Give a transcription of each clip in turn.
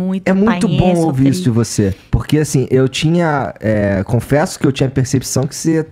muito. É muito bom ouvir isso de você. Porque assim, eu tinha. É, confesso que eu tinha a percepção que você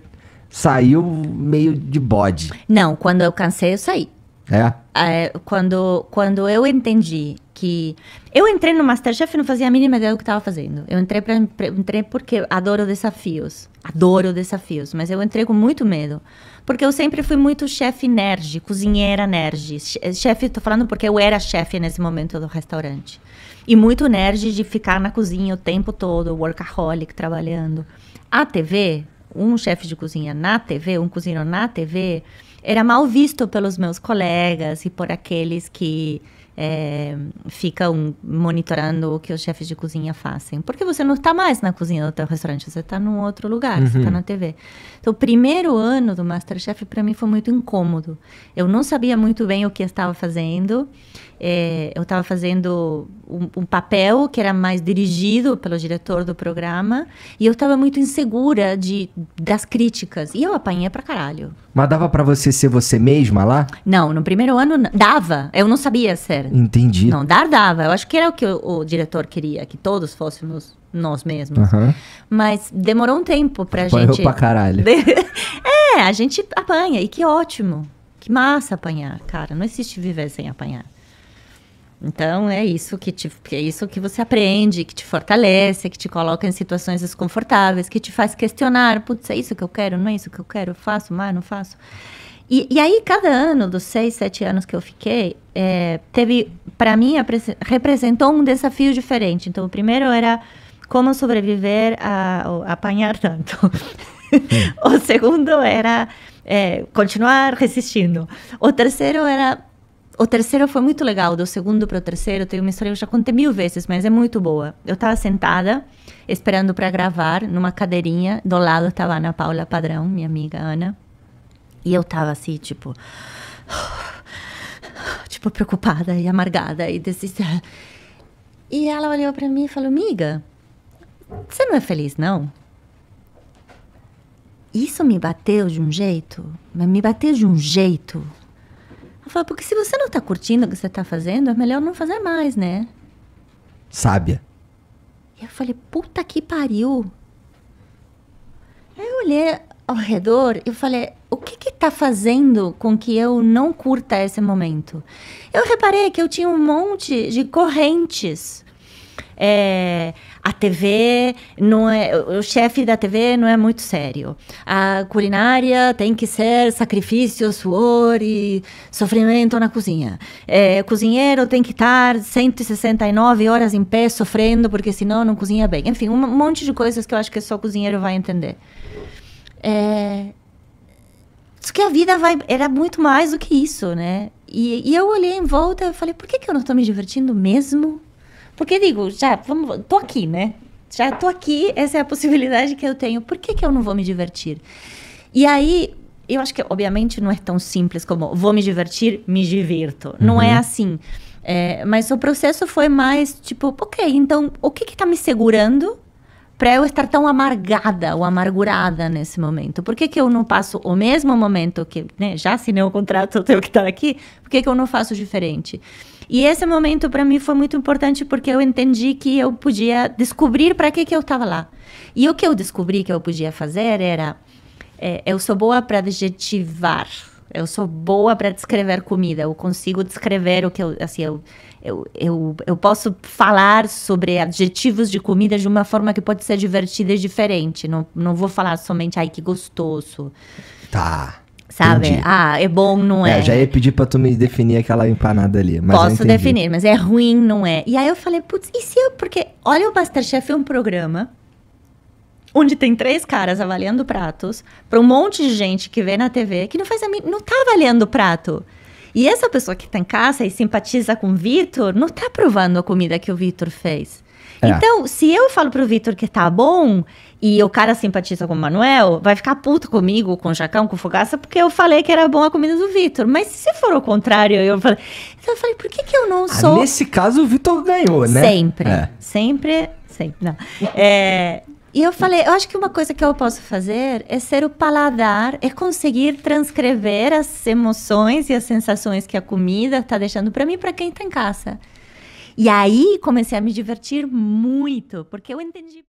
saiu meio de bode. Não, quando eu cansei, eu saí. É? é quando, quando eu entendi que. Eu entrei no Masterchef e não fazia a mínima ideia do que estava fazendo. Eu entrei, pra, entrei porque adoro desafios. Adoro desafios. Mas eu entrei com muito medo. Porque eu sempre fui muito chefe nerd, cozinheira nerd. Chefe, estou falando porque eu era chefe nesse momento do restaurante. E muito nerd de ficar na cozinha o tempo todo, workaholic, trabalhando. A TV, um chefe de cozinha na TV, um cozinheiro na TV, era mal visto pelos meus colegas e por aqueles que é, ficam monitorando o que os chefes de cozinha fazem. Porque você não está mais na cozinha do teu restaurante, você está num outro lugar, tá uhum. você está na TV. Então, o primeiro ano do Masterchef, para mim, foi muito incômodo. Eu não sabia muito bem o que estava fazendo. É, eu estava fazendo um, um, papel que era mais dirigido pelo diretor do programa e eu estava muito insegura de das críticas e eu apanhei pra caralho. Mas dava para você ser você mesma lá? Não, no primeiro ano dava. Eu não sabia ser. Entendi. Não dar, dava. Eu acho que era o que o, o diretor queria, que todos fôssemos nós mesmos. Uhum. Mas demorou um tempo pra Apanhou gente. pra caralho. é, a gente apanha. E que ótimo. Que massa apanhar, cara. Não existe viver sem apanhar. Então é isso que te, é isso que você aprende, que te fortalece, que te coloca em situações desconfortáveis, que te faz questionar, putz, é isso que eu quero, não é isso que eu quero, eu faço, mas não faço. E, e, aí, cada ano dos seis, sete anos que eu fiquei, é, teve, para mim, representou um desafio diferente. Então, o primeiro era como sobreviver a, a apanhar tanto. Hum. o segundo era é, continuar resistindo. O terceiro era. O terceiro foi muito legal, do segundo para o terceiro, tem uma história que eu já contei mil vezes, mas é muito boa. Eu estava sentada, esperando para gravar, numa cadeirinha, do lado estava Ana Paula Padrão, minha amiga Ana, e eu tava assim, tipo. Tipo, preocupada e amargada e desesperada. E ela olhou para mim e falou: Miga, você não é feliz, não? Isso me bateu de um jeito, mas me bateu de um jeito. Ela falou: porque se você não tá curtindo o que você tá fazendo, é melhor não fazer mais, né? Sábia. E eu falei: puta que pariu. Aí eu olhei, ao redor, eu falei, o que está fazendo com que eu não curta esse momento? Eu reparei que eu tinha um monte de correntes. É, a TV não é o chefe da TV não é muito sério. A culinária tem que ser sacrifício, suor e sofrimento na cozinha. É, eh, o cozinheiro tem que estar 169 horas em pé sofrendo porque senão não cozinha bem. Enfim, um monte de coisas que eu acho que só o cozinheiro vai entender. É... que a vida vai... era muito mais do que isso, né? E, e eu olhei em volta e falei, por que, que eu não estou me divertindo mesmo? Porque digo, já, vamos, tô aqui, né? Já tô aqui, essa é a possibilidade que eu tenho. Por que, que eu não vou me divertir? E aí, eu acho que, obviamente, não é tão simples como vou me divertir, me divirto. Uhum. Não é uhum. assim. É, mas o processo foi mais tipo, ok, então o que está me segurando para eu estar tão amargada ou amargurada nesse momento? Por que, que eu não passo o mesmo momento que né, já assinei o contrato, eu tenho que estar tá aqui? Por que, que eu não faço diferente? E esse momento para mim foi muito importante porque eu entendi que eu podia descobrir para que, que eu estava lá. E o que eu descobri que eu podia fazer era: é, eu sou boa para adjetivar eu sou boa para descrever comida. Eu consigo descrever o que eu, assim, eu, eu, eu, eu posso falar sobre adjetivos de comida de uma forma que pode ser divertida e diferente. Não, não vou falar somente, ai, que gostoso. Tá. Sabe? Entendi. Ah, é bom, não é, é? Já ia pedir pra tu me definir aquela empanada ali. Posso definir, mas é ruim, não é? E aí eu falei, putz, e se eu. Porque olha o Masterchef é um programa onde tem três caras avaliando pratos, para um monte de gente que vê na TV que não faz não tá avaliando o prato. E essa pessoa que tá em casa e simpatiza com o Vitor, não está provando a comida que o Vitor fez. É. Então, se eu falo pro Vitor que tá bom e o cara simpatiza com o Manuel, vai ficar puto comigo, com o Jacão, com o Fogaça, porque eu falei que era bom a comida do Vitor. Mas se for o contrário, eu falei. Então eu falei, por que, que eu não ah, sou. Ah, nesse caso, o Vitor ganhou, né? Sempre. É. Sempre. Sempre. Não. É. E eu falei, eu acho que uma coisa que eu posso fazer é ser o paladar, é conseguir transcrever as emoções e as sensações que a comida está deixando para mim, para quem está em casa. E aí comecei a me divertir muito, porque eu entendi.